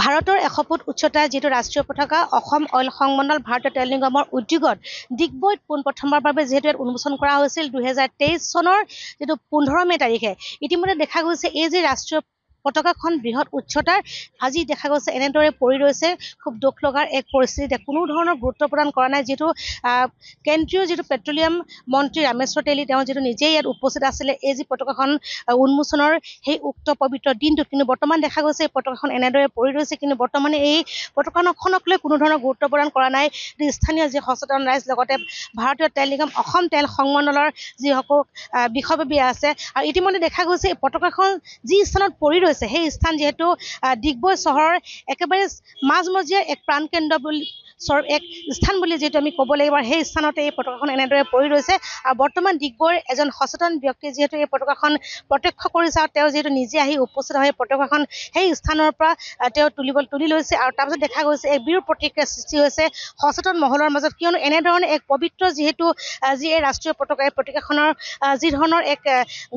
ভাৰতৰ এশ ফুট উচ্চতাৰ যিটো ৰাষ্ট্ৰীয় পতাকা অসম অইল সংমণ্ডল ভাৰতীয় তেল নিগমৰ উদ্যোগত ডিগবৈত পোনপ্ৰথমবাৰ বাবে যিহেতু ইয়াত উন্মোচন কৰা হৈছিল দুহেজাৰ তেইছ চনৰ যিটো পোন্ধৰ মে' তাৰিখে ইতিমধ্যে দেখা গৈছে এই যি ৰাষ্ট্ৰীয় পতাকাখন বৃহৎ উচ্চতাৰ আজি দেখা গৈছে এনেদৰে পৰি ৰৈছে খুব দুখ লগাৰ এক পৰিস্থিতিতে কোনো ধৰণৰ গুৰুত্ব প্ৰদান কৰা নাই যিহেতু কেন্দ্ৰীয় যিটো পেট্ৰলিয়াম মন্ত্ৰী ৰামেশ্বৰ তেলী তেওঁ যিহেতু নিজেই ইয়াত উপস্থিত আছিলে এই যি পতাকাখন উন্মোচনৰ সেই উক্ত পবিত্ৰ দিনটো কিন্তু বৰ্তমান দেখা গৈছে এই পতাকাখন এনেদৰে পৰি ৰৈছে কিন্তু বৰ্তমানে এই পতাকাখনক লৈ কোনো ধৰণৰ গুৰুত্ব প্ৰদান কৰা নাই স্থানীয় যি সচেতন ৰাইজ লগতে ভাৰতীয় তেল নিগম অসম তেল সংমণ্ডলৰ যিসকল বিষয়ববীয়া আছে আৰু ইতিমধ্যে দেখা গৈছে এই পতাকাখন যি স্থানত পৰি ৰৈছে আছে সেই স্থান যিহেতু আহ ডিগবৈ চহৰৰ একেবাৰে মাজমজিয়া এক কেন্দ্ৰ বুলি স্বৰ এক স্থান বুলি যিহেতু আমি ক'ব লাগিব আৰু সেই স্থানতে এই পতাকাখন এনেদৰে পৰি ৰৈছে আৰু বৰ্তমান ডিগবৈৰ এজন সচেতন ব্যক্তিয়ে যিহেতু এই পতাকাখন প্ৰত্যক্ষ কৰিছে আৰু তেওঁ যিহেতু নিজে আহি উপস্থিত হয় পতাকাখন সেই স্থানৰ পৰা তেওঁ তুলিব তুলি লৈছে আৰু তাৰপিছত দেখা গৈছে এক বিৰূপ প্ৰতিক্ৰিয়াৰ সৃষ্টি হৈছে সচেতন মহলৰ মাজত কিয়নো এনেধৰণে এক পবিত্ৰ যিহেতু যি এই ৰাষ্ট্ৰীয় পতাকা এই পতাকাখনৰ ধৰণৰ এক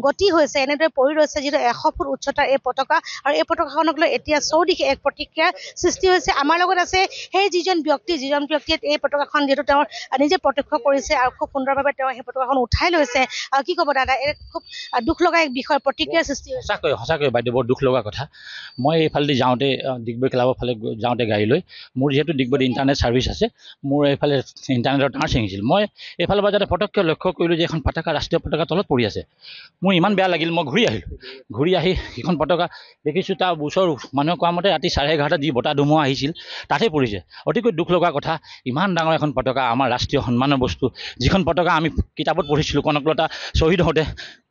গতি হৈছে এনেদৰে পৰি ৰৈছে যিহেতু এশ ফুট উচ্চতাৰ এই পতাকা আৰু এই পতাকাখনক লৈ এতিয়া চৌদিশে এক প্ৰতিক্ৰিয়াৰ সৃষ্টি হৈছে আমাৰ লগত আছে সেই যিজন ব্যক্তি ব্যক্তি যিজন ব্যক্তিয়ে এই পতাকাখন যিহেতু তেওঁ নিজে প্ৰত্যক্ষ কৰিছে আৰু খুব সুন্দৰভাৱে তেওঁ সেই পতাকাখন উঠাই লৈছে আৰু কি ক'ব দাদা এই খুব দুখ লগা এক বিষয় প্ৰতিক্ৰিয়াৰ সৃষ্টি হৈছে সঁচাকৈ সঁচাকৈ বাইদেউ বৰ দুখ লগা কথা মই এইফালেদি যাওঁতে ডিগবৈ ক্লাবৰ ফালে যাওঁতে গাড়ী লৈ মোৰ যিহেতু ডিগবৈত ইণ্টাৰনেট চাৰ্ভিছ আছে মোৰ এইফালে ইণ্টাৰনেটৰ তাঁৰ ছিঙিছিল মই এইফালৰ পৰা যাতে পটককৈ লক্ষ্য কৰিলোঁ যে এখন পতাকা ৰাষ্ট্ৰীয় পতাকা তলত পৰি আছে মোৰ ইমান বেয়া লাগিল মই ঘূৰি আহিলোঁ ঘূৰি আহি সেইখন পতাকা দেখিছোঁ তাৰ ওচৰ মানুহে কোৱা মতে ৰাতি চাৰে এঘাৰটা যি বতাহ ধুমুহা আহিছিল তাতে পৰিছে অতিকৈ দুখ লগা লগা কথা ইমান ডাঙৰ এখন পতাকা আমাৰ ৰাষ্ট্ৰীয় সন্মানৰ বস্তু যিখন পতাকা আমি কিতাপত পঢ়িছিলোঁ কনকলতা শ্বহীদ হওঁতে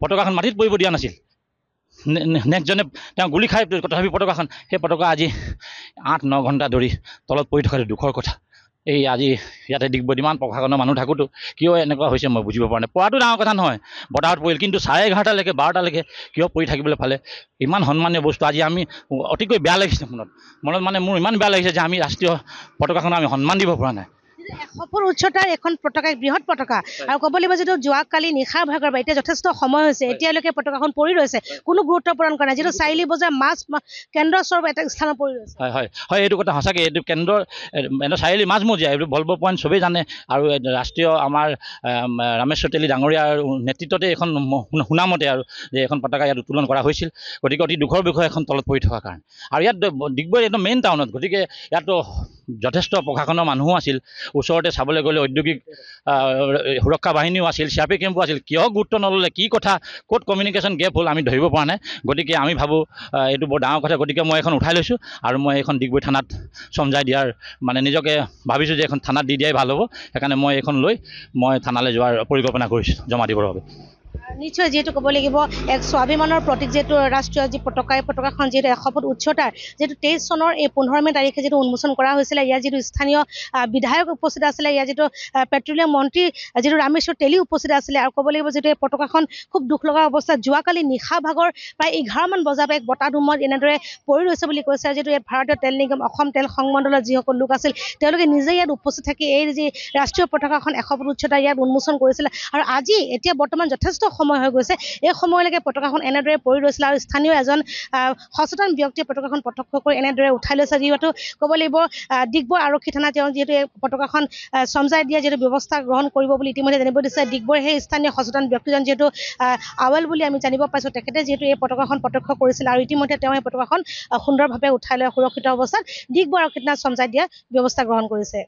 পতাকাখন মাটিত পৰিব দিয়া নাছিল নেক্সটজনে তেওঁ গুলি খাই তথাপি পতাকাখন সেই পতাকা আজি আঠ ন ঘণ্টা ধৰি তলত পৰি থকাটো দুখৰ কথা এই আজি ইয়াতে ডিগবৈত ইমান প্ৰশাসনৰ মানুহ থাকোঁতো কিয় এনেকুৱা হৈছে মই বুজিব পৰা নাই পৰাটো ডাঙৰ কথা নহয় বতাহত পৰিল কিন্তু চাৰে এঘাৰটালৈকে বাৰটালৈকে কিয় পৰি থাকিবলৈ পালে ইমান সন্মানীয় বস্তু আজি আমি অতিকৈ বেয়া লাগিছে মনত মনত মানে মোৰ ইমান বেয়া লাগিছে যে আমি ৰাষ্ট্ৰীয় পতাকাখনক আমি সন্মান দিব পৰা নাই সফল উচ্চতাৰ এখন পতাকা বৃহৎ পতাকা আৰু ক'ব লাগিব যিটো যোৱাকালি নিশাৰ ভাগৰ বা এতিয়া যথেষ্ট সময় হৈছে এতিয়ালৈকে পতাকাখন পৰি ৰৈছে কোনো গুৰুত্ব প্ৰদান কৰা নাই যিটো চাৰিআলি বজাৰ মাছ কেন্দ্ৰ স্বৰূপ এটা স্থানত পৰি ৰৈছে হয় হয় হয় এইটো কথা সঁচাকৈ এইটো কেন্দ্ৰ চাৰিআলি মাজমজিয়া এইটো ভল্ব পইণ্ট চবেই জানে আৰু ৰাষ্ট্ৰীয় আমাৰ ৰামেশ্বৰ তেলী ডাঙৰীয়াৰ নেতৃত্বতে এইখন শুনামতে আৰু যে এখন পতাকা ইয়াত উত্তোলন কৰা হৈছিল গতিকে অতি দুখৰ বিষয় এখন তলত পৰি থকাৰ কাৰণে আৰু ইয়াত ডিগবৈ একদম মেইন টাউনত গতিকে ইয়াতো যথেষ্ট প্ৰশাসনৰ মানুহো আছিল ওচৰতে চাবলৈ গ'লে ঔদ্যোগিক সুৰক্ষা বাহিনীও আছিল চি আৰ পি কেম্পো আছিল কিয় গুৰুত্ব নল'লে কি কথা ক'ত কমিউনিকেশ্যন গেপ হ'ল আমি ধৰিব পৰা নাই গতিকে আমি ভাবোঁ এইটো বৰ ডাঙৰ কথা গতিকে মই এখন উঠাই লৈছোঁ আৰু মই এইখন ডিগবৈ থানাত চমজাই দিয়াৰ মানে নিজকে ভাবিছোঁ যে এইখন থানাত দি দিয়াই ভাল হ'ব সেইকাৰণে মই এইখন লৈ মই থানালৈ যোৱাৰ পৰিকল্পনা কৰিছোঁ জমা দিবৰ বাবে নিশ্চয় যিহেতু ক'ব লাগিব এক স্বাভিমানৰ প্ৰতীক যিহেতু ৰাষ্ট্ৰীয় যি পতাকা এই পতাকাখন যিহেতু এশপত উচ্চতাৰ যিহেতু তেইছ চনৰ এই পোন্ধৰ মে' তাৰিখে যিটো উন্মোচন কৰা হৈছিলে ইয়াৰ যিটো স্থানীয় বিধায়ক উপস্থিত আছিলে ইয়াৰ যিটো পেট্ৰলিয়াম মন্ত্ৰী যিটো ৰামেশ্বৰ তেলি উপস্থিত আছিলে আৰু ক'ব লাগিব যিটো এই পতাকাখন খুব দুখ লগা অৱস্থাত যোৱাকালি নিশা ভাগৰ প্ৰায় এঘাৰমান বজাৰ এক বতাহ ধুমত এনেদৰে পৰি ৰৈছে বুলি কৈছে আৰু যিহেতু ইয়াত ভাৰতীয় তেল নিগম অসম তেল সংমণ্ডলৰ যিসকল লোক আছিল তেওঁলোকে নিজে ইয়াত উপস্থিত থাকি এই যি ৰাষ্ট্ৰীয় পতাকাখন এশপত উচ্চতা ইয়াত উন্মোচন কৰিছিলে আৰু আজি এতিয়া বৰ্তমান যথেষ্ট সময় হৈ গৈছে এই সময়লৈকে পতাকাখন এনেদৰে পৰি ৰৈছিলে আৰু স্থানীয় এজন সচেতন ব্যক্তিয়ে পতাকাখন প্ৰত্যক্ষ কৰি এনেদৰে উঠাই লৈছে যিহেতু ক'ব লাগিব ডিগবৈ আৰক্ষী থানা তেওঁ যিহেতু এই পতাকাখন চমজাই দিয়া যিহেতু ব্যৱস্থা গ্ৰহণ কৰিব বুলি ইতিমধ্যে জানিব দিছে ডিগবৈৰ সেই স্থানীয় সচেতন ব্যক্তিজন যিহেতু আৱেল বুলি আমি জানিব পাইছোঁ তেখেতে যিহেতু এই পতাকাখন প্ৰত্যক্ষ কৰিছিল আৰু ইতিমধ্যে তেওঁ এই পতাকাখন সুন্দৰভাৱে উঠাই লৈ সুৰক্ষিত অৱস্থাত ডিগবৈ আৰক্ষী থানা চমজাই দিয়াৰ ব্যৱস্থা গ্ৰহণ কৰিছে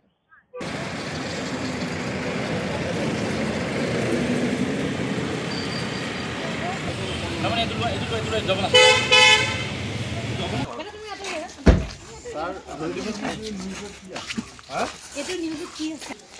কি আছে